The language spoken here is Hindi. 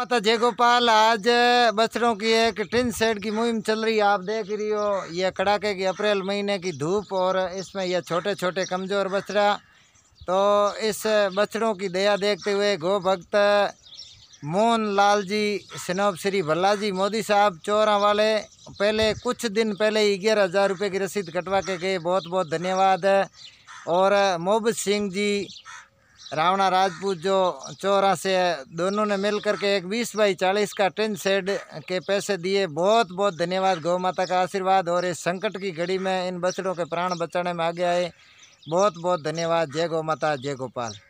माता जयगोपाल आज बछड़ों की एक टिन सेट की मुहिम चल रही है आप देख रही हो ये कड़ाके की अप्रैल महीने की धूप और इसमें यह छोटे छोटे कमज़ोर बछड़ा तो इस बछड़ों की दया देखते हुए गो भक्त मोहन लाल जी सिनोब श्री भल्ला जी मोदी साहब चोरा वाले पहले कुछ दिन पहले ही ग्यारह हज़ार रुपये की रसीद कटवा के गए बहुत बहुत धन्यवाद और मोहब्बत सिंह जी रावणा राजपूत जो चौरा से दोनों ने मिल करके एक बीस बाई चालीस का टेंट सेड के पैसे दिए बहुत बहुत धन्यवाद गौ माता का आशीर्वाद और इस संकट की घड़ी में इन बछड़ों के प्राण बचाने में आगे आए बहुत बहुत धन्यवाद जय गौ माता जय गोपाल